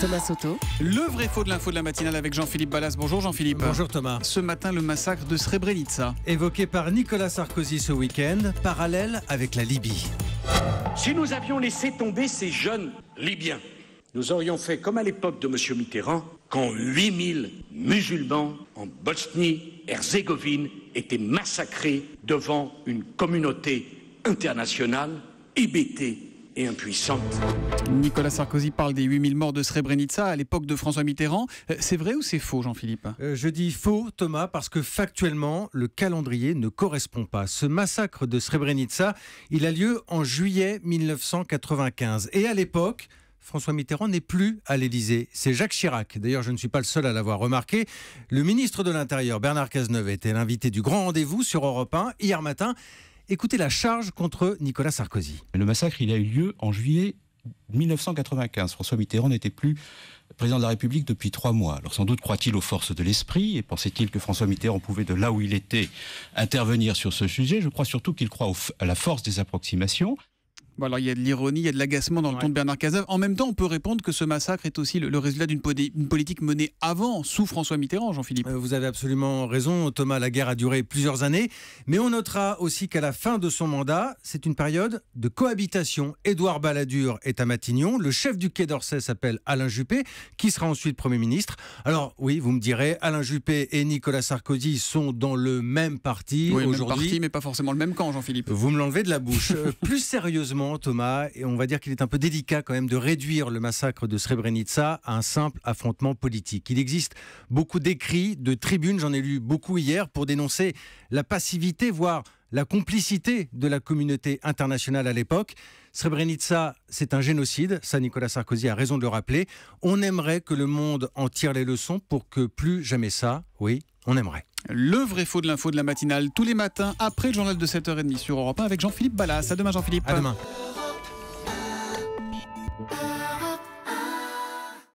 Thomas Soto. Le vrai faux de l'info de la matinale avec Jean-Philippe Ballas. Bonjour Jean-Philippe. Bonjour Thomas. Ce matin, le massacre de Srebrenica. Évoqué par Nicolas Sarkozy ce week-end, parallèle avec la Libye. Si nous avions laissé tomber ces jeunes Libyens, nous aurions fait comme à l'époque de M. Mitterrand, quand 8000 musulmans en Bosnie-Herzégovine étaient massacrés devant une communauté internationale IBT et impuissante. Nicolas Sarkozy parle des 8000 morts de Srebrenica à l'époque de François Mitterrand. Euh, c'est vrai ou c'est faux, Jean-Philippe euh, Je dis faux, Thomas, parce que factuellement, le calendrier ne correspond pas. Ce massacre de Srebrenica, il a lieu en juillet 1995. Et à l'époque, François Mitterrand n'est plus à l'Élysée. C'est Jacques Chirac. D'ailleurs, je ne suis pas le seul à l'avoir remarqué. Le ministre de l'Intérieur, Bernard Cazeneuve, était l'invité du grand rendez-vous sur Europe 1 hier matin. Écoutez la charge contre Nicolas Sarkozy. Le massacre, il a eu lieu en juillet 1995. François Mitterrand n'était plus président de la République depuis trois mois. Alors sans doute croit-il aux forces de l'esprit et pensait-il que François Mitterrand pouvait, de là où il était, intervenir sur ce sujet. Je crois surtout qu'il croit à la force des approximations alors il y a de l'ironie, il y a de l'agacement dans le ton de Bernard Cazeneuve. En même temps, on peut répondre que ce massacre est aussi le, résultat d'une politique menée avant, sous François Mitterrand, Jean-Philippe. Euh, vous avez absolument raison, Thomas. La guerre a duré plusieurs années. Mais on notera aussi qu'à la fin de son mandat, c'est une période de cohabitation. Édouard Balladur est à Matignon. Le chef du Quai d'Orsay s'appelle Alain Juppé, qui sera ensuite Premier ministre. Alors oui, vous me direz, Alain Juppé et Nicolas Sarkozy sont dans le même parti oui, aujourd'hui. mais pas forcément le même camp, Jean-Philippe. Vous me l'enlevez de la bouche. Euh, plus sérieusement, Thomas, et on va dire qu'il est un peu délicat quand même de réduire le massacre de Srebrenica à un simple affrontement politique. Il existe beaucoup d'écrits, de tribunes, j'en ai lu beaucoup hier, pour dénoncer la passivité, voire la complicité de la communauté internationale à l'époque. Srebrenica, c'est un génocide, ça Nicolas Sarkozy a raison de le rappeler. On aimerait que le monde en tire les leçons pour que plus jamais ça, oui, on aimerait. Le vrai faux de l'info de la matinale, tous les matins, après le journal de 7h30 sur Europe 1 avec Jean-Philippe Ballas. À demain, Jean-Philippe. À demain.